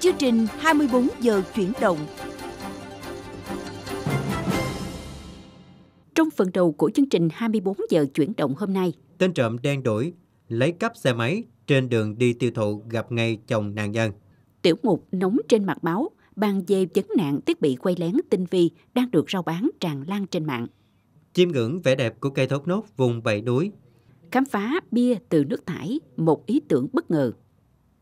Chương trình 24 giờ chuyển động. Trong phần đầu của chương trình 24 giờ chuyển động hôm nay, tên trộm đen đổi lấy cắp xe máy trên đường đi tiêu thụ gặp ngay chồng nạn nhân. Tiểu mục nóng trên mặt báo bàn về vấn nạn thiết bị quay lén tinh vi đang được rao bán tràn lan trên mạng. Chiêm ngưỡng vẻ đẹp của cây thốt nốt vùng bảy núi. Khám phá bia từ nước thải, một ý tưởng bất ngờ.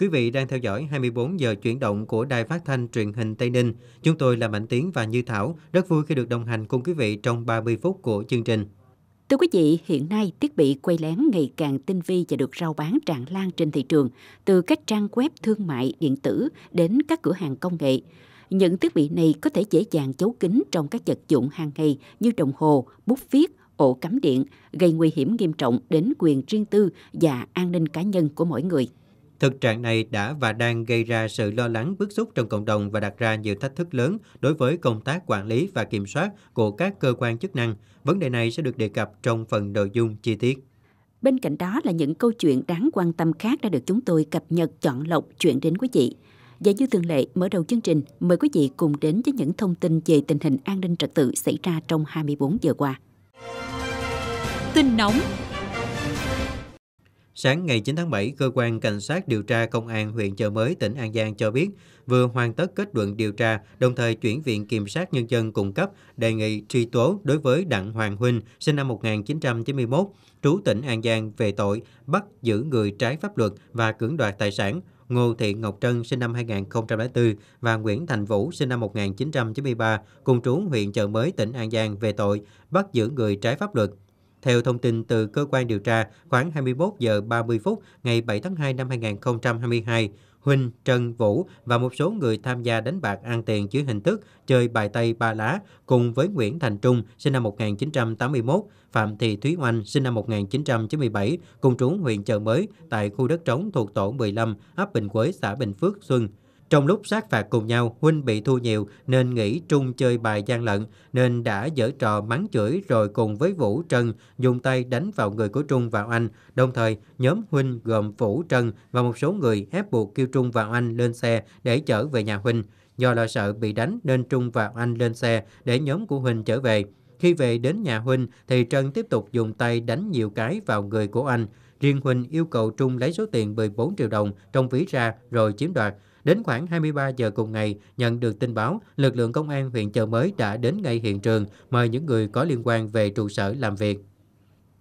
Quý vị đang theo dõi 24 giờ chuyển động của Đài Phát thanh Truyền hình Tây Ninh. Chúng tôi là Mạnh Tiến và Như Thảo, rất vui khi được đồng hành cùng quý vị trong 30 phút của chương trình. Thưa quý vị, hiện nay thiết bị quay lén ngày càng tinh vi và được rao bán tràn lan trên thị trường, từ các trang web thương mại điện tử đến các cửa hàng công nghệ. Những thiết bị này có thể dễ dàng giấu kín trong các vật dụng hàng ngày như đồng hồ, bút viết, ổ cắm điện, gây nguy hiểm nghiêm trọng đến quyền riêng tư và an ninh cá nhân của mỗi người. Thực trạng này đã và đang gây ra sự lo lắng bức xúc trong cộng đồng và đặt ra nhiều thách thức lớn đối với công tác quản lý và kiểm soát của các cơ quan chức năng. Vấn đề này sẽ được đề cập trong phần nội dung chi tiết. Bên cạnh đó là những câu chuyện đáng quan tâm khác đã được chúng tôi cập nhật chọn lọc chuyển đến quý vị. Và như thường lệ, mở đầu chương trình, mời quý vị cùng đến với những thông tin về tình hình an ninh trật tự xảy ra trong 24 giờ qua. Tin nóng Sáng ngày 9 tháng 7, Cơ quan Cảnh sát điều tra Công an huyện Chợ Mới, tỉnh An Giang cho biết vừa hoàn tất kết luận điều tra, đồng thời chuyển Viện Kiểm sát Nhân dân cung cấp đề nghị truy tố đối với Đặng Hoàng Huynh, sinh năm 1991, trú tỉnh An Giang về tội bắt giữ người trái pháp luật và cưỡng đoạt tài sản, Ngô Thị Ngọc Trân sinh năm 2004 và Nguyễn Thành Vũ sinh năm 1993 cùng trú huyện Chợ Mới tỉnh An Giang về tội bắt giữ người trái pháp luật. Theo thông tin từ cơ quan điều tra, khoảng 21 giờ 30 phút ngày 7 tháng 2 năm 2022, Huỳnh, Trần, Vũ và một số người tham gia đánh bạc ăn tiền dưới hình thức chơi bài tây ba lá cùng với Nguyễn Thành Trung, sinh năm 1981, Phạm Thị Thúy Oanh, sinh năm 1997, cùng trú huyện Chợ Mới tại khu đất trống thuộc tổ 15, ấp Bình Quế, xã Bình Phước, Xuân. Trong lúc sát phạt cùng nhau, Huynh bị thua nhiều nên nghĩ Trung chơi bài gian lận, nên đã dở trò mắng chửi rồi cùng với Vũ Trần dùng tay đánh vào người của Trung vào anh. Đồng thời, nhóm Huynh gồm Vũ Trần và một số người ép buộc kêu Trung vào anh lên xe để chở về nhà Huynh. Do lo sợ bị đánh nên Trung và Anh lên xe để nhóm của Huynh trở về. Khi về đến nhà Huynh thì trần tiếp tục dùng tay đánh nhiều cái vào người của anh. Riêng Huynh yêu cầu Trung lấy số tiền 14 triệu đồng trong ví ra rồi chiếm đoạt. Đến khoảng 23 giờ cùng ngày, nhận được tin báo, lực lượng công an huyện Chợ Mới đã đến ngay hiện trường, mời những người có liên quan về trụ sở làm việc.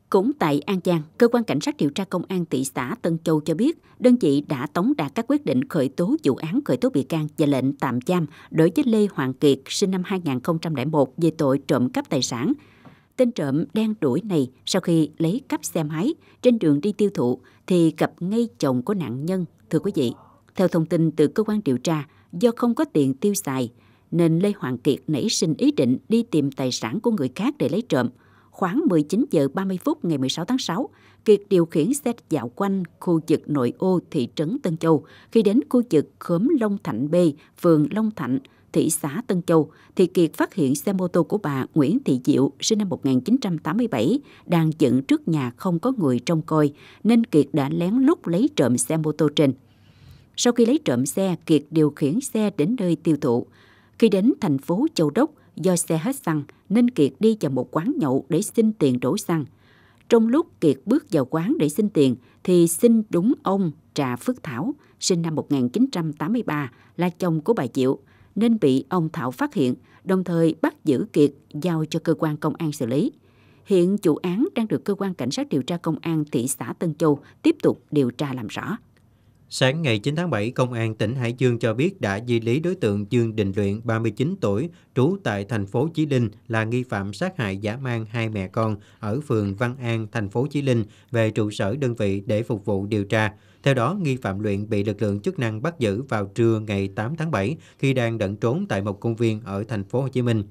Cũng tại An Giang, Cơ quan Cảnh sát điều tra Công an thị xã Tân Châu cho biết, đơn vị đã tống đạt các quyết định khởi tố vụ án khởi tố bị can và lệnh tạm giam đối với Lê Hoàng Kiệt, sinh năm 2001, về tội trộm cắp tài sản. Tên trộm đen đuổi này sau khi lấy cắp xe máy trên đường đi tiêu thụ thì gặp ngay chồng của nạn nhân. Thưa quý vị, theo thông tin từ cơ quan điều tra, do không có tiền tiêu xài, nên Lê Hoàng Kiệt nảy sinh ý định đi tìm tài sản của người khác để lấy trộm. Khoảng 19 giờ 30 phút ngày 16 tháng 6, Kiệt điều khiển xe dạo quanh khu vực nội ô thị trấn Tân Châu. Khi đến khu vực khóm Long Thạnh B, phường Long Thạnh, thị xã Tân Châu, thì Kiệt phát hiện xe mô tô của bà Nguyễn Thị Diệu, sinh năm 1987, đang dựng trước nhà không có người trông coi, nên Kiệt đã lén lút lấy trộm xe mô tô trên. Sau khi lấy trộm xe, Kiệt điều khiển xe đến nơi tiêu thụ. Khi đến thành phố Châu Đốc, do xe hết xăng nên Kiệt đi vào một quán nhậu để xin tiền đổ xăng. Trong lúc Kiệt bước vào quán để xin tiền thì xin đúng ông Trà Phước Thảo, sinh năm 1983, là chồng của bà Diệu, nên bị ông Thảo phát hiện, đồng thời bắt giữ Kiệt giao cho cơ quan công an xử lý. Hiện vụ án đang được cơ quan cảnh sát điều tra công an thị xã Tân Châu tiếp tục điều tra làm rõ. Sáng ngày 9 tháng 7, Công an tỉnh Hải Dương cho biết đã di lý đối tượng Dương Đình Luyện, 39 tuổi, trú tại thành phố Chí Linh là nghi phạm sát hại giả mang hai mẹ con ở phường Văn An, thành phố Chí Linh về trụ sở đơn vị để phục vụ điều tra. Theo đó, nghi phạm luyện bị lực lượng chức năng bắt giữ vào trưa ngày 8 tháng 7 khi đang lẩn trốn tại một công viên ở thành phố Hồ Chí Minh.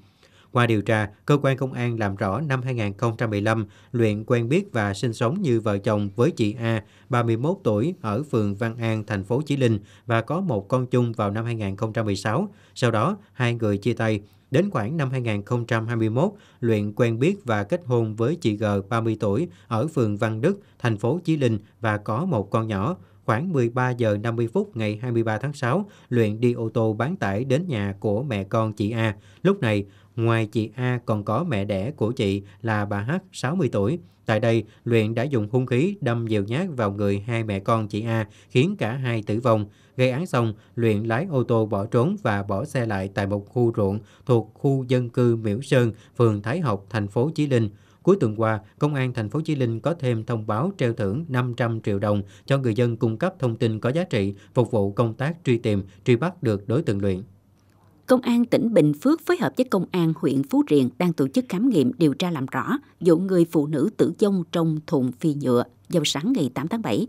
Qua điều tra, cơ quan công an làm rõ năm 2015, Luyện quen biết và sinh sống như vợ chồng với chị A, 31 tuổi, ở phường Văn An, thành phố Chí Linh và có một con chung vào năm 2016. Sau đó, hai người chia tay. Đến khoảng năm 2021, Luyện quen biết và kết hôn với chị G, 30 tuổi, ở phường Văn Đức, thành phố Chí Linh và có một con nhỏ. Khoảng 13 giờ 50 phút ngày 23 tháng 6, Luyện đi ô tô bán tải đến nhà của mẹ con chị A. Lúc này, Ngoài chị A còn có mẹ đẻ của chị là bà H, 60 tuổi. Tại đây, Luyện đã dùng hung khí đâm nhiều nhát vào người hai mẹ con chị A, khiến cả hai tử vong. Gây án xong, Luyện lái ô tô bỏ trốn và bỏ xe lại tại một khu ruộng thuộc khu dân cư Miễu Sơn, phường Thái Học, thành phố Chí Linh. Cuối tuần qua, Công an thành phố Chí Linh có thêm thông báo treo thưởng 500 triệu đồng cho người dân cung cấp thông tin có giá trị, phục vụ công tác truy tìm, truy bắt được đối tượng luyện. Công an tỉnh Bình Phước phối hợp với Công an huyện Phú Riềng đang tổ chức khám nghiệm điều tra làm rõ vụ người phụ nữ tử vong trong thùng phi nhựa vào sáng ngày 8 tháng 7.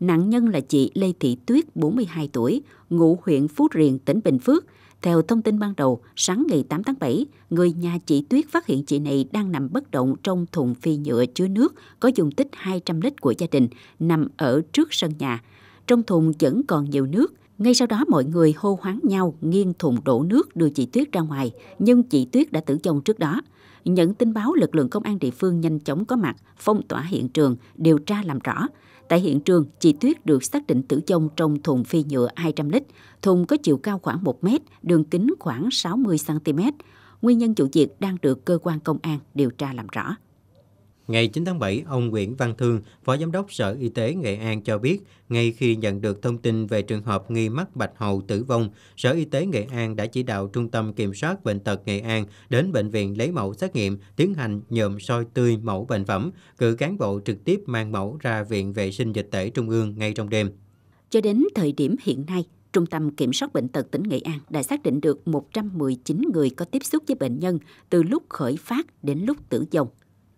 Nạn nhân là chị Lê Thị Tuyết, 42 tuổi, ngụ huyện Phú Riềng, tỉnh Bình Phước. Theo thông tin ban đầu, sáng ngày 8 tháng 7, người nhà chị Tuyết phát hiện chị này đang nằm bất động trong thùng phi nhựa chứa nước có dung tích 200 lít của gia đình, nằm ở trước sân nhà. Trong thùng vẫn còn nhiều nước, ngay sau đó mọi người hô hoáng nhau nghiêng thùng đổ nước đưa chị Tuyết ra ngoài, nhưng chị Tuyết đã tử vong trước đó. Nhận tin báo, lực lượng công an địa phương nhanh chóng có mặt, phong tỏa hiện trường, điều tra làm rõ. Tại hiện trường, chị Tuyết được xác định tử vong trong thùng phi nhựa 200 lít. Thùng có chiều cao khoảng 1 mét, đường kính khoảng 60 cm. Nguyên nhân vụ việc đang được cơ quan công an điều tra làm rõ. Ngày 9 tháng 7, ông Nguyễn Văn Thương, Phó Giám đốc Sở Y tế Nghệ An cho biết, ngay khi nhận được thông tin về trường hợp nghi mắc bạch hầu tử vong, Sở Y tế Nghệ An đã chỉ đạo Trung tâm Kiểm soát Bệnh tật Nghệ An đến bệnh viện lấy mẫu xét nghiệm, tiến hành nhuộm soi tươi mẫu bệnh phẩm, cử cán bộ trực tiếp mang mẫu ra Viện Vệ sinh Dịch tễ Trung ương ngay trong đêm. Cho đến thời điểm hiện nay, Trung tâm Kiểm soát Bệnh tật tỉnh Nghệ An đã xác định được 119 người có tiếp xúc với bệnh nhân từ lúc khởi phát đến lúc tử vong.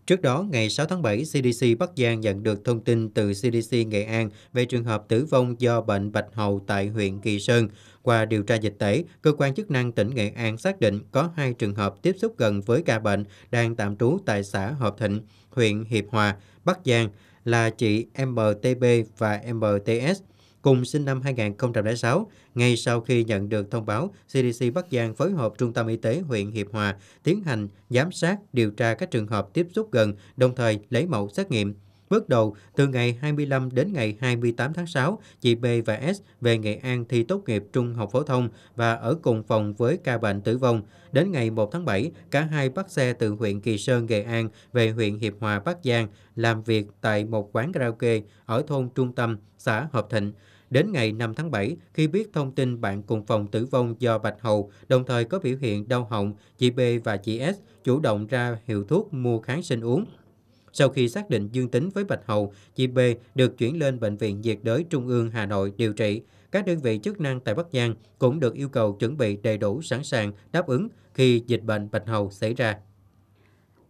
Trước đó, ngày 6 tháng 7, CDC Bắc Giang nhận được thông tin từ CDC Nghệ An về trường hợp tử vong do bệnh bạch hầu tại huyện Kỳ Sơn. Qua điều tra dịch tễ, cơ quan chức năng tỉnh Nghệ An xác định có hai trường hợp tiếp xúc gần với ca bệnh đang tạm trú tại xã Hợp Thịnh, huyện Hiệp Hòa, Bắc Giang là chị MTB và MTS cùng sinh năm 2006, ngay sau khi nhận được thông báo, CDC Bắc Giang phối hợp Trung tâm Y tế huyện Hiệp Hòa tiến hành giám sát, điều tra các trường hợp tiếp xúc gần, đồng thời lấy mẫu xét nghiệm. Bước đầu, từ ngày 25 đến ngày 28 tháng 6, chị B và S về Nghệ An thi tốt nghiệp trung học phổ thông và ở cùng phòng với ca bệnh tử vong. Đến ngày 1 tháng 7, cả hai bắt xe từ huyện Kỳ Sơn, Nghệ An về huyện Hiệp Hòa, Bắc Giang làm việc tại một quán karaoke ở thôn Trung Tâm, xã Hợp Thịnh. Đến ngày 5 tháng 7, khi biết thông tin bạn cùng phòng tử vong do bạch hầu, đồng thời có biểu hiện đau họng, chị B và chị S chủ động ra hiệu thuốc mua kháng sinh uống. Sau khi xác định dương tính với bạch hầu, chị B được chuyển lên Bệnh viện nhiệt đới Trung ương Hà Nội điều trị. Các đơn vị chức năng tại Bắc Giang cũng được yêu cầu chuẩn bị đầy đủ sẵn sàng đáp ứng khi dịch bệnh bạch hầu xảy ra.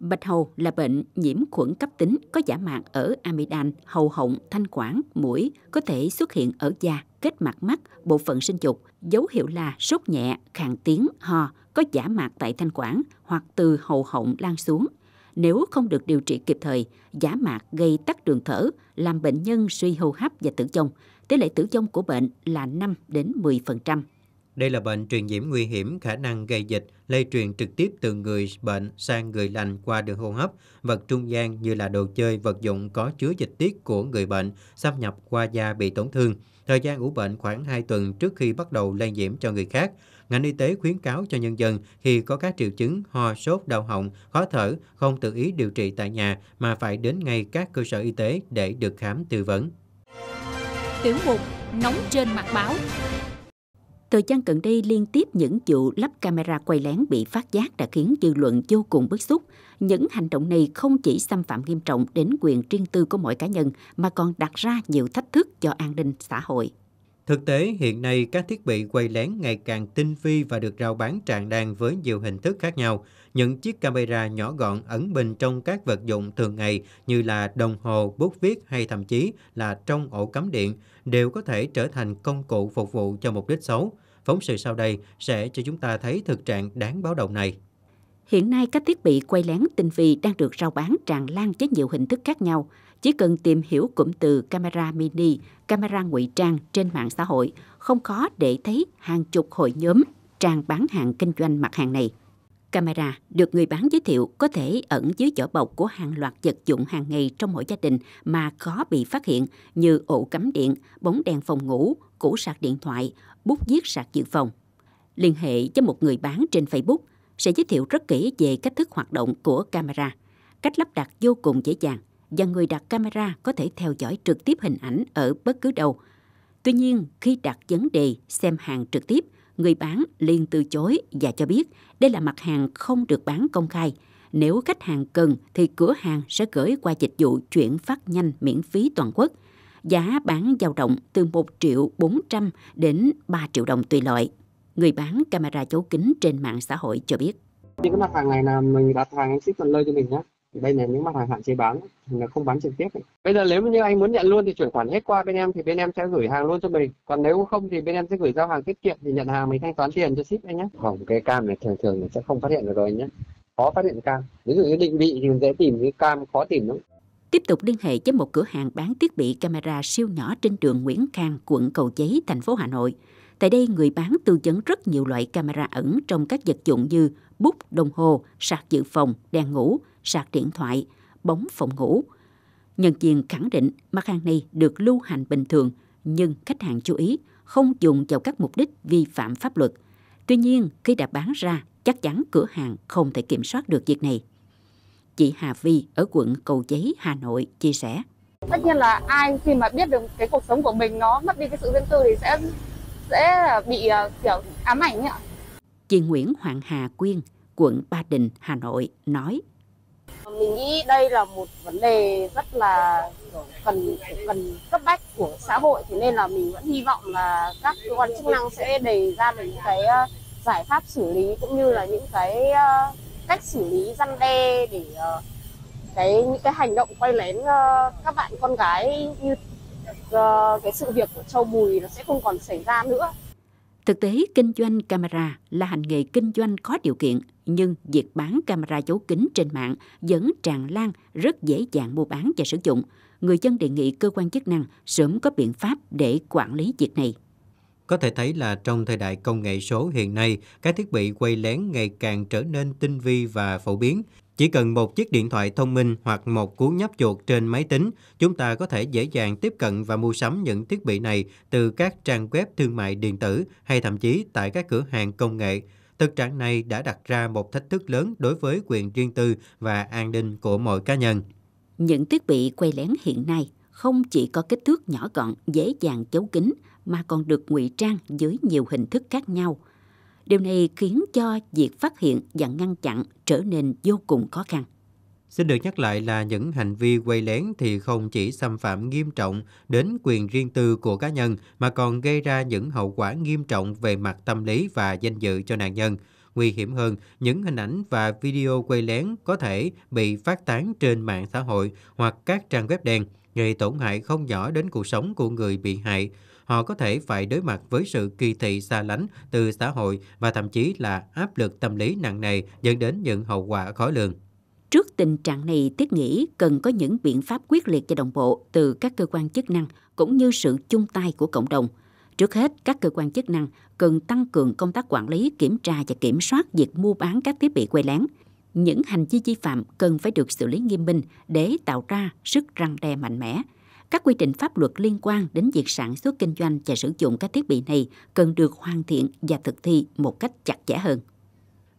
Bạch hầu là bệnh nhiễm khuẩn cấp tính có giả mạc ở amidan, hầu họng, thanh quản, mũi, có thể xuất hiện ở da, kết mặt mắt, bộ phận sinh dục. Dấu hiệu là sốt nhẹ, khàn tiếng, ho, có giả mạc tại thanh quản hoặc từ hầu họng lan xuống. Nếu không được điều trị kịp thời, giả mạc gây tắc đường thở, làm bệnh nhân suy hô hấp và tử vong. Tỷ lệ tử vong của bệnh là 5 đến 10%. Đây là bệnh truyền nhiễm nguy hiểm, khả năng gây dịch, lây truyền trực tiếp từ người bệnh sang người lành qua đường hô hấp, vật trung gian như là đồ chơi, vật dụng có chứa dịch tiết của người bệnh, xâm nhập qua da bị tổn thương. Thời gian ủ bệnh khoảng 2 tuần trước khi bắt đầu lây nhiễm cho người khác. Ngành y tế khuyến cáo cho nhân dân khi có các triệu chứng ho, sốt, đau họng, khó thở, không tự ý điều trị tại nhà mà phải đến ngay các cơ sở y tế để được khám tư vấn. Tiểu mục Nóng trên mặt báo Thời gian gần đây liên tiếp những vụ lắp camera quay lén bị phát giác đã khiến dư luận vô cùng bức xúc. Những hành động này không chỉ xâm phạm nghiêm trọng đến quyền riêng tư của mỗi cá nhân mà còn đặt ra nhiều thách thức cho an ninh xã hội. Thực tế, hiện nay các thiết bị quay lén ngày càng tinh vi và được rao bán tràn đan với nhiều hình thức khác nhau những chiếc camera nhỏ gọn ẩn bên trong các vật dụng thường ngày như là đồng hồ, bút viết hay thậm chí là trong ổ cắm điện đều có thể trở thành công cụ phục vụ cho mục đích xấu. Phóng sự sau đây sẽ cho chúng ta thấy thực trạng đáng báo động này. Hiện nay các thiết bị quay lén tinh vi đang được rao bán tràn lan với nhiều hình thức khác nhau. Chỉ cần tìm hiểu cụm từ camera mini, camera ngụy trang trên mạng xã hội, không khó để thấy hàng chục hội nhóm trang bán hàng kinh doanh mặt hàng này. Camera được người bán giới thiệu có thể ẩn dưới vỏ bọc của hàng loạt vật dụng hàng ngày trong mỗi gia đình mà khó bị phát hiện như ổ cắm điện, bóng đèn phòng ngủ, củ sạc điện thoại, bút viết sạc dự phòng. Liên hệ với một người bán trên Facebook sẽ giới thiệu rất kỹ về cách thức hoạt động của camera, cách lắp đặt vô cùng dễ dàng và người đặt camera có thể theo dõi trực tiếp hình ảnh ở bất cứ đâu. Tuy nhiên, khi đặt vấn đề xem hàng trực tiếp – người bán liền từ chối và cho biết đây là mặt hàng không được bán công khai. Nếu khách hàng cần thì cửa hàng sẽ gửi qua dịch vụ chuyển phát nhanh miễn phí toàn quốc. Giá bán dao động từ 1 triệu 400 đến 3 triệu đồng tùy loại. Người bán camera chấu kính trên mạng xã hội cho biết. Những cái mặt hàng này là mình đặt hàng ship tận lơi cho mình nhé đây là những mặt hàng hạn chế bán thì là không bán trực tiếp ấy. bây giờ nếu như anh muốn nhận luôn thì chuyển khoản hết qua bên em thì bên em sẽ gửi hàng luôn cho mình còn nếu không thì bên em sẽ gửi giao hàng tiết kiệm thì nhận hàng mình thanh toán tiền cho ship anh nhé hỏng cái cam này thường thường sẽ không phát hiện được rồi anh nhé khó phát hiện cam ví dụ như định vị thì dễ tìm cái cam khó tìm lắm tiếp tục liên hệ với một cửa hàng bán thiết bị camera siêu nhỏ trên đường Nguyễn Khang, quận Cầu Giấy, thành phố Hà Nội. Tại đây, người bán tư vấn rất nhiều loại camera ẩn trong các vật dụng như bút, đồng hồ, sạc dự phòng, đèn ngủ, sạc điện thoại, bóng phòng ngủ. Nhân viên khẳng định mặt hàng này được lưu hành bình thường, nhưng khách hàng chú ý không dùng vào các mục đích vi phạm pháp luật. Tuy nhiên, khi đã bán ra, chắc chắn cửa hàng không thể kiểm soát được việc này. Chị Hà Vi ở quận Cầu Giấy, Hà Nội chia sẻ. Tất nhiên là ai khi mà biết được cái cuộc sống của mình nó mất đi cái sự riêng tư thì sẽ dễ bị ờ, kiểu ám ảnh ấy ạ. Chị Nguyễn Hoàng Hà Quyên, quận Ba Đình, Hà Nội nói. Ờ, mình nghĩ đây là một vấn đề rất là cần cần cấp bách của xã hội, thế nên là mình vẫn hy vọng là các cơ quan chức năng sẽ đề ra được những cái ờ, giải pháp xử lý cũng như là những cái cách xử lý răn đe để cái những cái hành động quay lén các bạn con gái như Ờ, cái sự việc của Châu Bùi nó sẽ không còn xảy ra nữa. Thực tế, kinh doanh camera là hành nghề kinh doanh có điều kiện, nhưng việc bán camera giấu kính trên mạng vẫn tràn lan rất dễ dàng mua bán và sử dụng. Người dân đề nghị cơ quan chức năng sớm có biện pháp để quản lý việc này. Có thể thấy là trong thời đại công nghệ số hiện nay, các thiết bị quay lén ngày càng trở nên tinh vi và phổ biến. Chỉ cần một chiếc điện thoại thông minh hoặc một cuốn nhấp chuột trên máy tính, chúng ta có thể dễ dàng tiếp cận và mua sắm những thiết bị này từ các trang web thương mại điện tử hay thậm chí tại các cửa hàng công nghệ. Thực trạng này đã đặt ra một thách thức lớn đối với quyền riêng tư và an ninh của mọi cá nhân. Những thiết bị quay lén hiện nay không chỉ có kích thước nhỏ gọn, dễ dàng giấu kín mà còn được ngụy trang dưới nhiều hình thức khác nhau – Điều này khiến cho việc phát hiện và ngăn chặn trở nên vô cùng khó khăn. Xin được nhắc lại là những hành vi quay lén thì không chỉ xâm phạm nghiêm trọng đến quyền riêng tư của cá nhân mà còn gây ra những hậu quả nghiêm trọng về mặt tâm lý và danh dự cho nạn nhân. Nguy hiểm hơn, những hình ảnh và video quay lén có thể bị phát tán trên mạng xã hội hoặc các trang web đen, gây tổn hại không nhỏ đến cuộc sống của người bị hại họ có thể phải đối mặt với sự kỳ thị xa lánh từ xã hội và thậm chí là áp lực tâm lý nặng nề dẫn đến những hậu quả khó lường. Trước tình trạng này, Tiết nghĩ cần có những biện pháp quyết liệt và đồng bộ từ các cơ quan chức năng cũng như sự chung tay của cộng đồng. Trước hết, các cơ quan chức năng cần tăng cường công tác quản lý, kiểm tra và kiểm soát việc mua bán các thiết bị quay lén. Những hành vi vi phạm cần phải được xử lý nghiêm minh để tạo ra sức răng đe mạnh mẽ – các quy định pháp luật liên quan đến việc sản xuất kinh doanh và sử dụng các thiết bị này cần được hoàn thiện và thực thi một cách chặt chẽ hơn.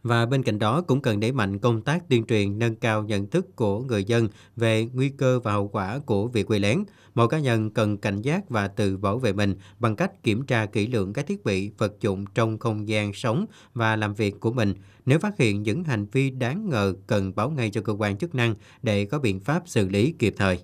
Và bên cạnh đó cũng cần đẩy mạnh công tác tuyên truyền nâng cao nhận thức của người dân về nguy cơ và hậu quả của việc quay lén. Mỗi cá nhân cần cảnh giác và tự bảo vệ mình bằng cách kiểm tra kỹ lượng các thiết bị, vật dụng trong không gian sống và làm việc của mình. Nếu phát hiện những hành vi đáng ngờ cần báo ngay cho cơ quan chức năng để có biện pháp xử lý kịp thời.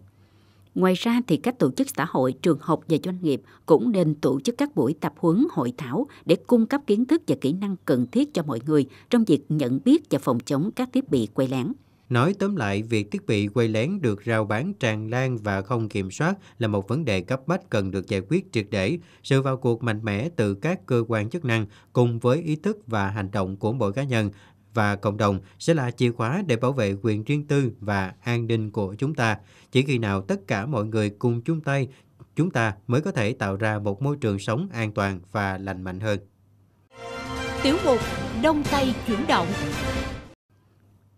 Ngoài ra thì các tổ chức xã hội, trường học và doanh nghiệp cũng nên tổ chức các buổi tập huấn hội thảo để cung cấp kiến thức và kỹ năng cần thiết cho mọi người trong việc nhận biết và phòng chống các thiết bị quay lén. Nói tóm lại, việc thiết bị quay lén được rao bán tràn lan và không kiểm soát là một vấn đề cấp bách cần được giải quyết triệt để. Sự vào cuộc mạnh mẽ từ các cơ quan chức năng cùng với ý thức và hành động của mỗi cá nhân và cộng đồng sẽ là chìa khóa để bảo vệ quyền riêng tư và an ninh của chúng ta. Chỉ khi nào tất cả mọi người cùng chung tay, chúng ta mới có thể tạo ra một môi trường sống an toàn và lành mạnh hơn. Tiểu mục Đông Tây chuyển động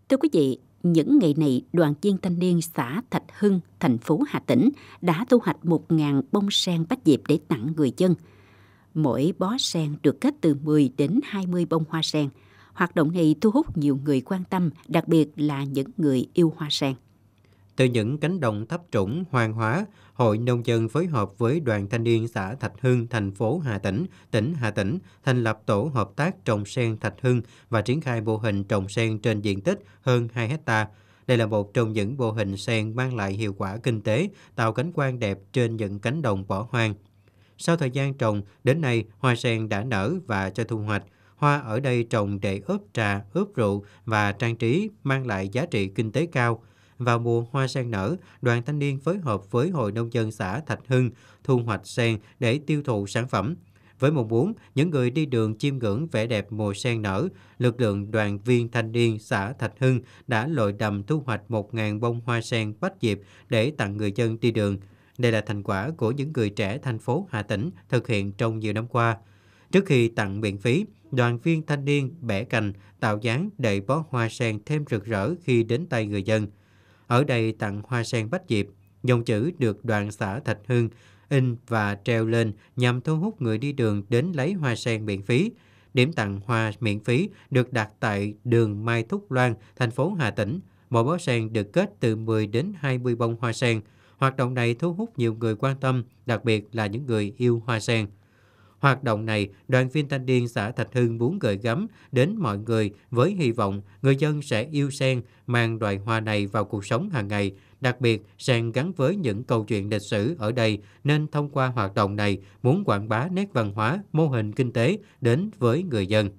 Thưa quý vị, những ngày này, đoàn viên thanh niên xã Thạch Hưng, thành phố Hà Tĩnh đã thu hoạch 1.000 bông sen bách diệp để tặng người dân. Mỗi bó sen được kết từ 10 đến 20 bông hoa sen – hoạt động này thu hút nhiều người quan tâm, đặc biệt là những người yêu hoa sen. Từ những cánh đồng thấp trũng, hoang hóa, Hội Nông dân phối hợp với Đoàn Thanh niên xã Thạch Hưng, thành phố Hà Tĩnh, tỉnh Hà Tĩnh thành lập tổ hợp tác trồng sen Thạch Hưng và triển khai mô hình trồng sen trên diện tích hơn 2 hecta. Đây là một trong những mô hình sen mang lại hiệu quả kinh tế, tạo cảnh quan đẹp trên những cánh đồng bỏ hoang. Sau thời gian trồng, đến nay hoa sen đã nở và cho thu hoạch, hoa ở đây trồng để ướp trà, ướp rượu và trang trí mang lại giá trị kinh tế cao. Vào mùa hoa sen nở, đoàn thanh niên phối hợp với Hội Nông dân xã Thạch Hưng thu hoạch sen để tiêu thụ sản phẩm. Với mong muốn, những người đi đường chiêm ngưỡng vẻ đẹp mùa sen nở, lực lượng đoàn viên thanh niên xã Thạch Hưng đã lội đầm thu hoạch 1.000 bông hoa sen bách diệp để tặng người dân đi đường. Đây là thành quả của những người trẻ thành phố Hà Tĩnh thực hiện trong nhiều năm qua. Trước khi tặng miễn phí, đoàn viên thanh niên bẻ cành, tạo dáng để bó hoa sen thêm rực rỡ khi đến tay người dân. Ở đây tặng hoa sen bách diệp, dòng chữ được đoàn xã Thạch Hưng in và treo lên nhằm thu hút người đi đường đến lấy hoa sen miễn phí. Điểm tặng hoa miễn phí được đặt tại đường Mai Thúc Loan, thành phố Hà Tĩnh. Mỗi bó sen được kết từ 10 đến 20 bông hoa sen. Hoạt động này thu hút nhiều người quan tâm, đặc biệt là những người yêu hoa sen. Hoạt động này, đoàn viên thanh niên xã Thạch Hưng muốn gửi gắm đến mọi người với hy vọng người dân sẽ yêu sen, mang loài hoa này vào cuộc sống hàng ngày. Đặc biệt, sen gắn với những câu chuyện lịch sử ở đây nên thông qua hoạt động này muốn quảng bá nét văn hóa, mô hình kinh tế đến với người dân.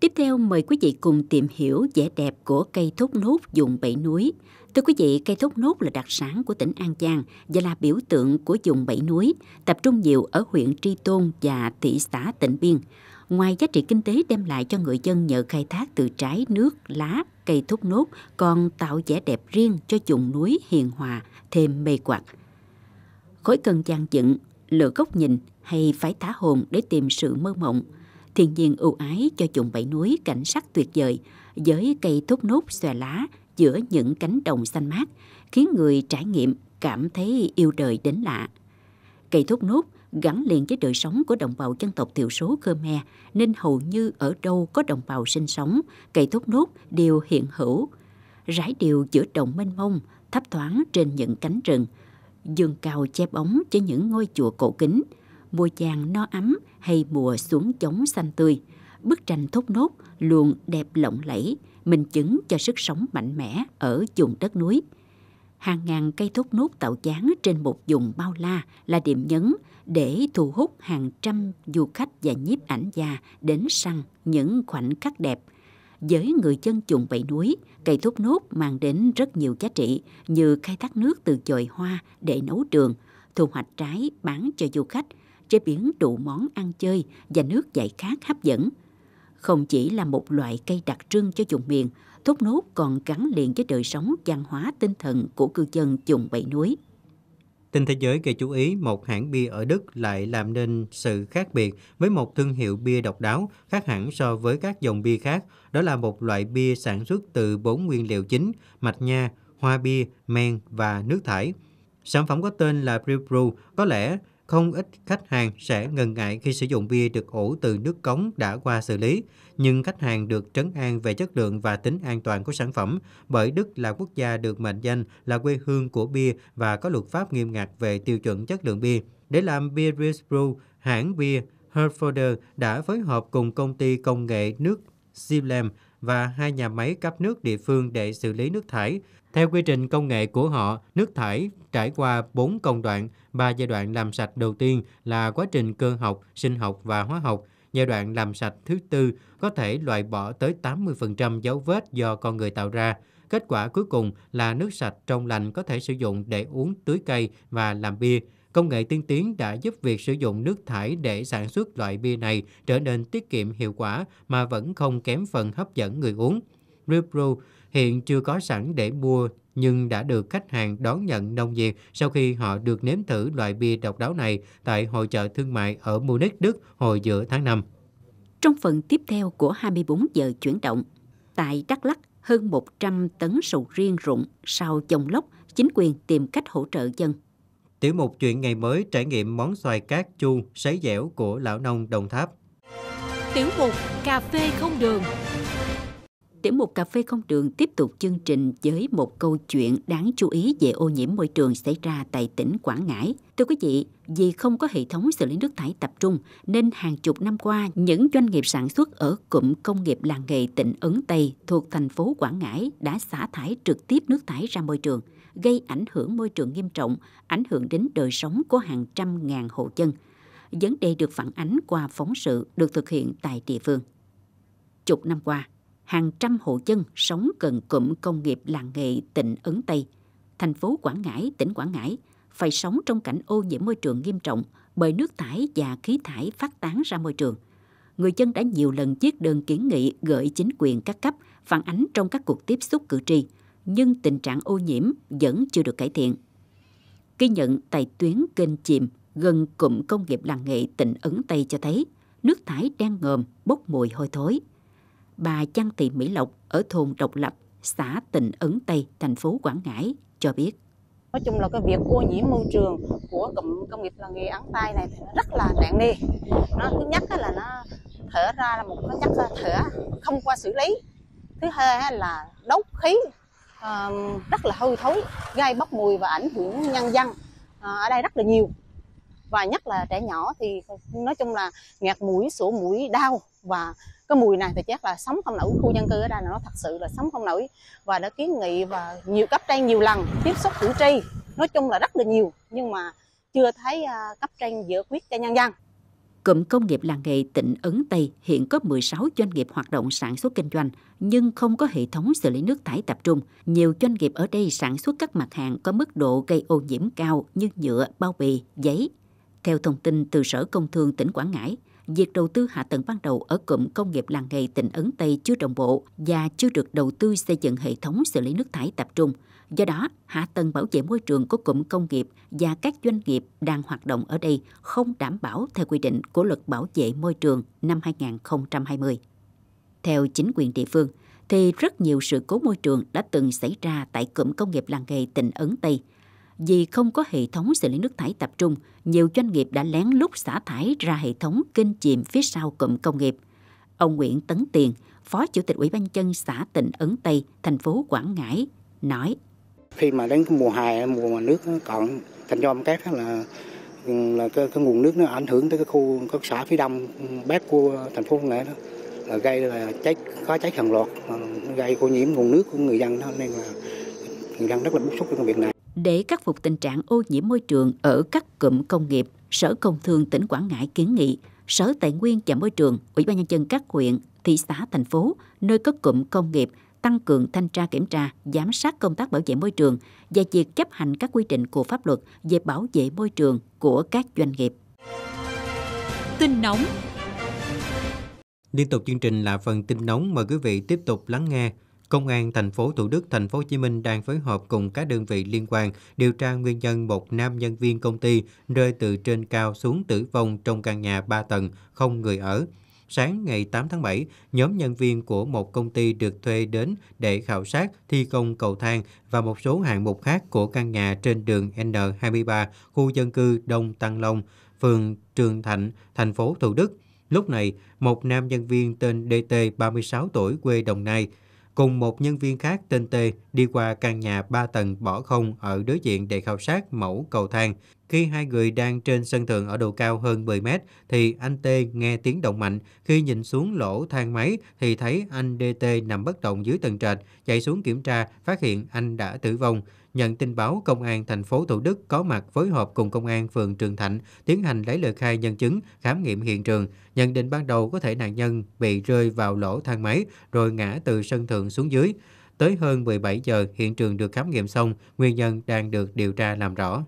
Tiếp theo mời quý vị cùng tìm hiểu vẻ đẹp của cây thốt nốt dùng bảy núi, Thưa quý vị, cây thốt nốt là đặc sản của tỉnh An Giang và là biểu tượng của vùng bảy núi, tập trung nhiều ở huyện Tri Tôn và thị xã Tịnh Biên. Ngoài giá trị kinh tế đem lại cho người dân nhờ khai thác từ trái, nước, lá, cây thốt nốt còn tạo vẻ đẹp riêng cho vùng núi hiền hòa, thêm mê quạt. Khối cần gian dựng, lựa góc nhìn hay phải thả hồn để tìm sự mơ mộng, thiên nhiên ưu ái cho vùng bảy núi cảnh sắc tuyệt vời với cây thốt nốt xòe lá giữa những cánh đồng xanh mát, khiến người trải nghiệm cảm thấy yêu đời đến lạ. Cây thốt nốt gắn liền với đời sống của đồng bào dân tộc thiểu số Khmer nên hầu như ở đâu có đồng bào sinh sống, cây thốt nốt đều hiện hữu. Rải đều giữa đồng mênh mông, thấp thoáng trên những cánh rừng, dương cao che bóng cho những ngôi chùa cổ kính, mùa vàng no ấm hay mùa xuống chống xanh tươi. Bức tranh thốt nốt luôn đẹp lộng lẫy, minh chứng cho sức sống mạnh mẽ ở vùng đất núi. Hàng ngàn cây thốt nốt tạo dáng trên một vùng bao la là điểm nhấn để thu hút hàng trăm du khách và nhiếp ảnh gia đến săn những khoảnh khắc đẹp. Với người dân vùng bảy núi, cây thốt nốt mang đến rất nhiều giá trị như khai thác nước từ chồi hoa để nấu đường, thu hoạch trái bán cho du khách, chế biến đủ món ăn chơi và nước giải khát hấp dẫn – không chỉ là một loại cây đặc trưng cho vùng miền, thốt nốt còn gắn liền với đời sống văn hóa tinh thần của cư dân vùng bảy núi. Tin thế giới gây chú ý, một hãng bia ở Đức lại làm nên sự khác biệt với một thương hiệu bia độc đáo khác hẳn so với các dòng bia khác. Đó là một loại bia sản xuất từ bốn nguyên liệu chính, mạch nha, hoa bia, men và nước thải. Sản phẩm có tên là Brew Brew có lẽ không ít khách hàng sẽ ngần ngại khi sử dụng bia được ủ từ nước cống đã qua xử lý, nhưng khách hàng được trấn an về chất lượng và tính an toàn của sản phẩm bởi Đức là quốc gia được mệnh danh là quê hương của bia và có luật pháp nghiêm ngặt về tiêu chuẩn chất lượng bia. Để làm bia Riesbrew, hãng bia Herforder đã phối hợp cùng công ty công nghệ nước Zilem và hai nhà máy cấp nước địa phương để xử lý nước thải. Theo quy trình công nghệ của họ, nước thải trải qua 4 công đoạn, 3 giai đoạn làm sạch đầu tiên là quá trình cơ học, sinh học và hóa học. Giai đoạn làm sạch thứ tư có thể loại bỏ tới 80% dấu vết do con người tạo ra. Kết quả cuối cùng là nước sạch trong lành có thể sử dụng để uống tưới cây và làm bia. Công nghệ tiên tiến đã giúp việc sử dụng nước thải để sản xuất loại bia này trở nên tiết kiệm hiệu quả mà vẫn không kém phần hấp dẫn người uống. Ribro hiện chưa có sẵn để mua nhưng đã được khách hàng đón nhận nồng nhiệt sau khi họ được nếm thử loại bia độc đáo này tại hội chợ thương mại ở Munich, Đức hồi giữa tháng 5. Trong phần tiếp theo của 24 giờ chuyển động, tại Đắk Lắk, hơn 100 tấn sầu riêng rụng sau dòng lốc, chính quyền tìm cách hỗ trợ dân Tiểu mục chuyện ngày mới trải nghiệm món xoài cát chu sấy dẻo của lão nông Đồng Tháp. Tiểu mục cà phê không đường. Tiểu mục cà phê không đường tiếp tục chương trình với một câu chuyện đáng chú ý về ô nhiễm môi trường xảy ra tại tỉnh Quảng Ngãi. Thưa quý vị, vì không có hệ thống xử lý nước thải tập trung nên hàng chục năm qua những doanh nghiệp sản xuất ở cụm công nghiệp làng nghề tỉnh Ấn Tây thuộc thành phố Quảng Ngãi đã xả thải trực tiếp nước thải ra môi trường – gây ảnh hưởng môi trường nghiêm trọng, ảnh hưởng đến đời sống của hàng trăm ngàn hộ dân. Vấn đề được phản ánh qua phóng sự được thực hiện tại địa phương. Chục năm qua, hàng trăm hộ dân sống gần cụm công nghiệp làng nghề tỉnh Ấn Tây, thành phố Quảng Ngãi, tỉnh Quảng Ngãi, phải sống trong cảnh ô nhiễm môi trường nghiêm trọng bởi nước thải và khí thải phát tán ra môi trường. Người dân đã nhiều lần viết đơn kiến nghị gửi chính quyền các cấp phản ánh trong các cuộc tiếp xúc cử tri – nhưng tình trạng ô nhiễm vẫn chưa được cải thiện. Ghi nhận tại tuyến kênh chìm gần cụm công nghiệp làng nghệ tỉnh Ấn Tây cho thấy nước thải đen ngòm bốc mùi hôi thối. Bà Trang Thị Mỹ Lộc ở thôn Độc Lập, xã Tịnh Ấn Tây, thành phố Quảng Ngãi cho biết. Nói chung là cái việc ô nhiễm môi trường của cụm công nghiệp làng nghề Ấn Tây này thì nó rất là nặng nề. Nó thứ nhất là nó thở ra là một cái chất là thở không qua xử lý. Thứ hai là đốt khí rất là hôi thối gây bốc mùi và ảnh hưởng nhân dân ờ, ở đây rất là nhiều và nhất là trẻ nhỏ thì nói chung là ngạt mũi sổ mũi đau và cái mùi này thì chắc là sống không nổi khu dân cư ở đây là nó thật sự là sống không nổi và đã kiến nghị và nhiều cấp trên nhiều lần tiếp xúc cử tri nói chung là rất là nhiều nhưng mà chưa thấy ờ, cấp trên giải quyết cho nhân dân Cụm công nghiệp làng nghề tỉnh Ấn Tây hiện có 16 doanh nghiệp hoạt động sản xuất kinh doanh, nhưng không có hệ thống xử lý nước thải tập trung. Nhiều doanh nghiệp ở đây sản xuất các mặt hàng có mức độ gây ô nhiễm cao như nhựa, bao bì, giấy. Theo thông tin từ Sở Công Thương tỉnh Quảng Ngãi, việc đầu tư hạ tầng ban đầu ở cụm công nghiệp làng nghề tỉnh Ấn Tây chưa đồng bộ và chưa được đầu tư xây dựng hệ thống xử lý nước thải tập trung, Do đó, hạ tầng bảo vệ môi trường của cụm công nghiệp và các doanh nghiệp đang hoạt động ở đây không đảm bảo theo quy định của luật bảo vệ môi trường năm 2020. Theo chính quyền địa phương, thì rất nhiều sự cố môi trường đã từng xảy ra tại cụm công nghiệp làng nghề tỉnh Ấn Tây. Vì không có hệ thống xử lý nước thải tập trung, nhiều doanh nghiệp đã lén lút xả thải ra hệ thống kinh chìm phía sau cụm công nghiệp. Ông Nguyễn Tấn Tiền, Phó Chủ tịch Ủy ban dân xã tỉnh Ấn Tây, thành phố Quảng Ngãi, nói khi mà đến mùa hè mùa mà nước cạn thành do cát là là cái, cái nguồn nước nó ảnh hưởng tới cái khu các xã phía đông bếp của thành phố Nghệ đó là gây là cháy có cháy hàng loạt gây ô nhiễm nguồn nước của người dân đó nên là người dân rất là bức xúc trong việc này để khắc phục tình trạng ô nhiễm môi trường ở các cụm công nghiệp Sở Công Thương tỉnh Quảng Ngãi kiến nghị Sở Tài nguyên và Môi trường, Ủy ban nhân dân các huyện, thị xã, thành phố nơi có cụm công nghiệp tăng cường thanh tra kiểm tra, giám sát công tác bảo vệ môi trường và việc chấp hành các quy định của pháp luật về bảo vệ môi trường của các doanh nghiệp. Tin nóng Liên tục chương trình là phần tin nóng mời quý vị tiếp tục lắng nghe. Công an thành phố Thủ Đức, thành phố Hồ Chí Minh đang phối hợp cùng các đơn vị liên quan điều tra nguyên nhân một nam nhân viên công ty rơi từ trên cao xuống tử vong trong căn nhà 3 tầng không người ở sáng ngày 8 tháng 7, nhóm nhân viên của một công ty được thuê đến để khảo sát thi công cầu thang và một số hạng mục khác của căn nhà trên đường N23, khu dân cư Đông Tăng Long, phường Trường Thạnh, thành phố Thủ Đức. Lúc này, một nam nhân viên tên DT 36 tuổi quê Đồng Nai cùng một nhân viên khác tên T đi qua căn nhà 3 tầng bỏ không ở đối diện để khảo sát mẫu cầu thang. Khi hai người đang trên sân thượng ở độ cao hơn 10 mét thì anh T nghe tiếng động mạnh. Khi nhìn xuống lỗ thang máy thì thấy anh DT nằm bất động dưới tầng trệt, chạy xuống kiểm tra, phát hiện anh đã tử vong. Nhận tin báo, Công an thành phố Thủ Đức có mặt phối hợp cùng Công an phường Trường Thạnh tiến hành lấy lời khai nhân chứng, khám nghiệm hiện trường. Nhận định ban đầu có thể nạn nhân bị rơi vào lỗ thang máy rồi ngã từ sân thượng xuống dưới. Tới hơn 17 giờ, hiện trường được khám nghiệm xong, nguyên nhân đang được điều tra làm rõ.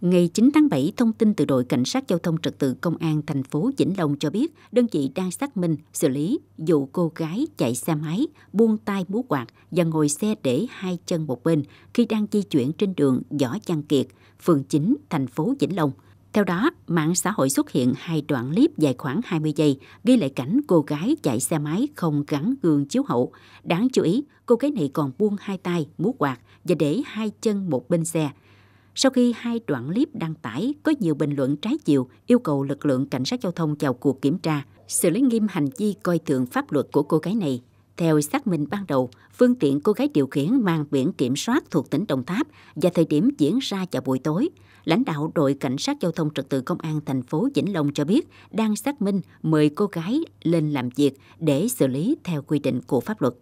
Ngày 9 tháng 7, thông tin từ đội cảnh sát giao thông trật tự công an thành phố Vĩnh Long cho biết, đơn vị đang xác minh xử lý vụ cô gái chạy xe máy, buông tay múa quạt và ngồi xe để hai chân một bên khi đang di chuyển trên đường Võ Văn Kiệt, phường 9, thành phố Vĩnh Long. Theo đó, mạng xã hội xuất hiện hai đoạn clip dài khoảng 20 giây ghi lại cảnh cô gái chạy xe máy không gắn gương chiếu hậu. Đáng chú ý, cô gái này còn buông hai tay, múa quạt và để hai chân một bên xe. Sau khi hai đoạn clip đăng tải, có nhiều bình luận trái chiều yêu cầu lực lượng cảnh sát giao thông vào cuộc kiểm tra, xử lý nghiêm hành vi coi thường pháp luật của cô gái này. Theo xác minh ban đầu, phương tiện cô gái điều khiển mang biển kiểm soát thuộc tỉnh Đồng Tháp và thời điểm diễn ra vào buổi tối. Lãnh đạo đội cảnh sát giao thông trật tự công an thành phố Vĩnh Long cho biết đang xác minh mời cô gái lên làm việc để xử lý theo quy định của pháp luật.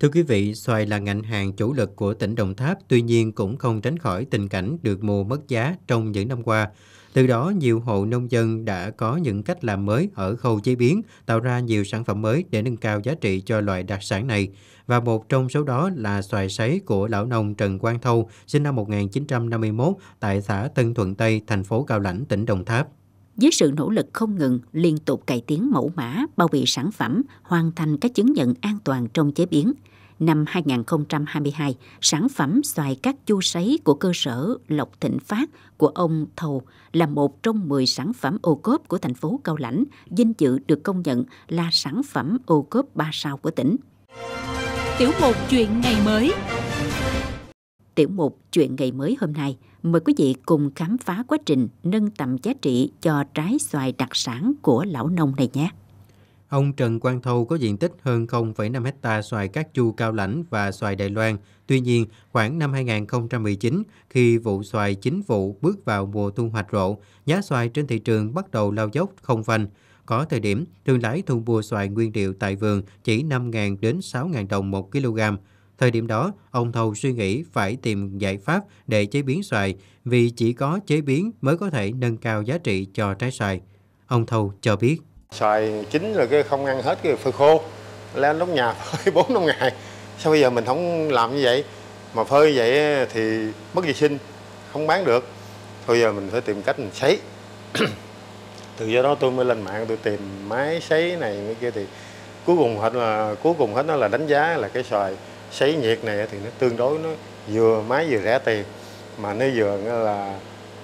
Thưa quý vị, xoài là ngành hàng chủ lực của tỉnh Đồng Tháp, tuy nhiên cũng không tránh khỏi tình cảnh được mùa mất giá trong những năm qua. Từ đó, nhiều hộ nông dân đã có những cách làm mới ở khâu chế biến, tạo ra nhiều sản phẩm mới để nâng cao giá trị cho loại đặc sản này. Và một trong số đó là xoài sấy của lão nông Trần Quang Thâu, sinh năm 1951 tại xã Tân Thuận Tây, thành phố Cao Lãnh, tỉnh Đồng Tháp dưới sự nỗ lực không ngừng, liên tục cải tiến mẫu mã, bao bì sản phẩm, hoàn thành các chứng nhận an toàn trong chế biến. Năm 2022, sản phẩm xoài các chu sấy của cơ sở Lộc Thịnh Phát của ông Thầu là một trong 10 sản phẩm ô cốp của thành phố Cao Lãnh, vinh dự được công nhận là sản phẩm ô cốp 3 sao của tỉnh. Tiểu mục chuyện ngày mới Tiểu mục chuyện ngày mới hôm nay – Mời quý vị cùng khám phá quá trình nâng tầm giá trị cho trái xoài đặc sản của lão nông này nhé. Ông Trần Quang Thâu có diện tích hơn 0,5 hecta xoài các chu cao lãnh và xoài Đài Loan. Tuy nhiên, khoảng năm 2019, khi vụ xoài chính vụ bước vào mùa thu hoạch rộ, giá xoài trên thị trường bắt đầu lao dốc không phanh. Có thời điểm, thương lái thu mua xoài nguyên liệu tại vườn chỉ 5.000 đến 6.000 đồng một kg. Thời điểm đó, ông Thầu suy nghĩ phải tìm giải pháp để chế biến xoài vì chỉ có chế biến mới có thể nâng cao giá trị cho trái xoài. Ông Thầu cho biết. Xoài chín rồi cái không ăn hết cái phơi khô, lên đóng nhà phơi 4 năm ngày. Sao bây giờ mình không làm như vậy? Mà phơi vậy thì mất vệ sinh, không bán được. Thôi giờ mình phải tìm cách mình sấy. Từ do đó tôi mới lên mạng tôi tìm máy sấy này mấy kia thì cuối cùng hết là cuối cùng hết nó là đánh giá là cái xoài sấy nhiệt này thì nó tương đối nó vừa máy vừa rẻ tiền mà nó vừa là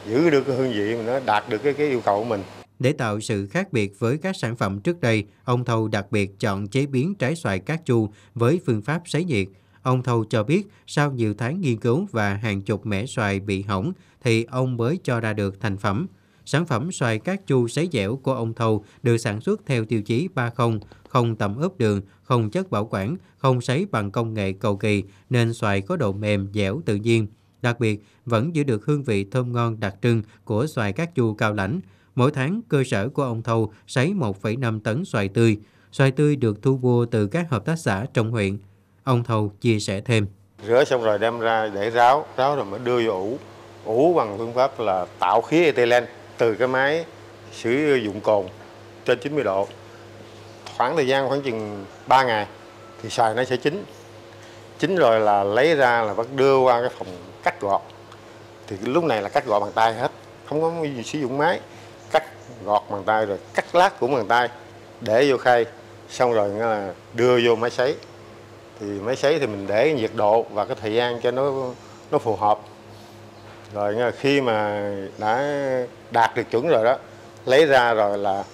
giữ được cái hương vị mà nó đạt được cái, cái yêu cầu của mình. Để tạo sự khác biệt với các sản phẩm trước đây, ông Thâu đặc biệt chọn chế biến trái xoài cát chu với phương pháp sấy nhiệt. Ông Thâu cho biết sau nhiều tháng nghiên cứu và hàng chục mẻ xoài bị hỏng thì ông mới cho ra được thành phẩm. Sản phẩm xoài cát chu sấy dẻo của ông Thâu được sản xuất theo tiêu chí 30, không tẩm ướp đường, không chất bảo quản, không sấy bằng công nghệ cầu kỳ nên xoài có độ mềm, dẻo tự nhiên. Đặc biệt, vẫn giữ được hương vị thơm ngon đặc trưng của xoài các chu cao lãnh. Mỗi tháng, cơ sở của ông Thâu sấy 1,5 tấn xoài tươi. Xoài tươi được thu mua từ các hợp tác xã trong huyện. Ông Thâu chia sẻ thêm. Rửa xong rồi đem ra để ráo, ráo rồi mới đưa vô ủ. Ủ bằng phương pháp là tạo khí ethylene từ cái máy sử dụng cồn trên 90 độ khoảng thời gian khoảng chừng 3 ngày thì xoài nó sẽ chín chín rồi là lấy ra là bắt đưa qua cái phòng cắt gọt thì lúc này là cắt gọt bằng tay hết không có gì sử dụng máy cắt gọt bằng tay rồi cắt lát cũng bằng tay để vô khay xong rồi là đưa vô máy sấy thì máy sấy thì mình để nhiệt độ và cái thời gian cho nó nó phù hợp rồi khi mà đã đạt được chuẩn rồi đó lấy ra rồi là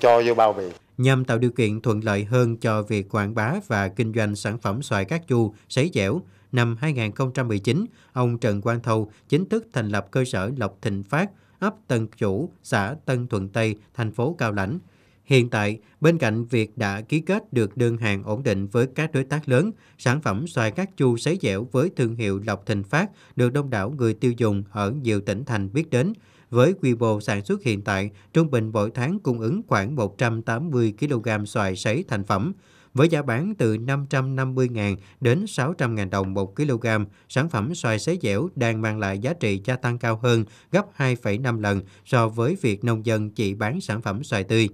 cho vô bao bì nhằm tạo điều kiện thuận lợi hơn cho việc quảng bá và kinh doanh sản phẩm xoài cát chu, sấy dẻo. Năm 2019, ông Trần Quang Thâu chính thức thành lập cơ sở Lộc Thịnh Phát, ấp Tân Chủ, xã Tân Thuận Tây, thành phố Cao Lãnh. Hiện tại, bên cạnh việc đã ký kết được đơn hàng ổn định với các đối tác lớn, sản phẩm xoài cát chu sấy dẻo với thương hiệu Lộc Thịnh Phát được đông đảo người tiêu dùng ở nhiều tỉnh thành biết đến. Với quy mô sản xuất hiện tại, trung bình mỗi tháng cung ứng khoảng 180 kg xoài sấy thành phẩm. Với giá bán từ 550.000 đến 600.000 đồng 1 kg, sản phẩm xoài sấy dẻo đang mang lại giá trị gia tăng cao hơn gấp 2,5 lần so với việc nông dân chỉ bán sản phẩm xoài tươi.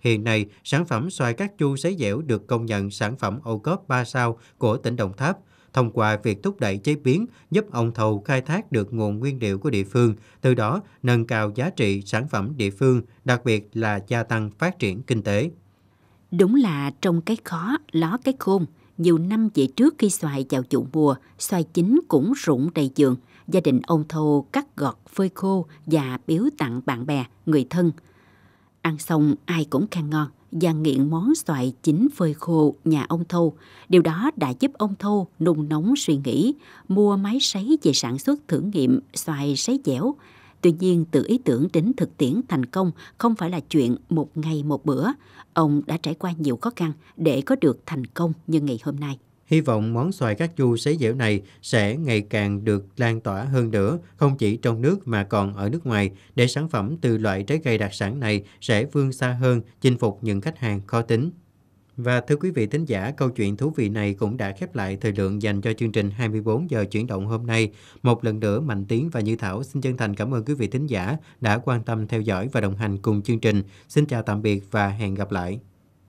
Hiện nay, sản phẩm xoài các chu sấy dẻo được công nhận sản phẩm ô cốp 3 sao của tỉnh Đồng Tháp – thông qua việc thúc đẩy chế biến giúp ông thầu khai thác được nguồn nguyên liệu của địa phương, từ đó nâng cao giá trị sản phẩm địa phương, đặc biệt là gia tăng phát triển kinh tế. Đúng là trong cái khó, ló cái khôn. Nhiều năm về trước khi xoài vào vụ mùa, xoài chính cũng rụng đầy giường. Gia đình ông Thô cắt gọt phơi khô và biếu tặng bạn bè, người thân. Ăn xong ai cũng khen ngon và nghiện món xoài chín phơi khô nhà ông Thâu. Điều đó đã giúp ông Thâu nung nóng suy nghĩ, mua máy sấy về sản xuất thử nghiệm xoài sấy dẻo. Tuy nhiên, từ ý tưởng đến thực tiễn thành công không phải là chuyện một ngày một bữa. Ông đã trải qua nhiều khó khăn để có được thành công như ngày hôm nay. Hy vọng món xoài cát chu sấy dẻo này sẽ ngày càng được lan tỏa hơn nữa, không chỉ trong nước mà còn ở nước ngoài, để sản phẩm từ loại trái cây đặc sản này sẽ vươn xa hơn, chinh phục những khách hàng khó tính. Và thưa quý vị thính giả, câu chuyện thú vị này cũng đã khép lại thời lượng dành cho chương trình 24 giờ chuyển động hôm nay. Một lần nữa, Mạnh Tiến và Như Thảo xin chân thành cảm ơn quý vị thính giả đã quan tâm theo dõi và đồng hành cùng chương trình. Xin chào tạm biệt và hẹn gặp lại.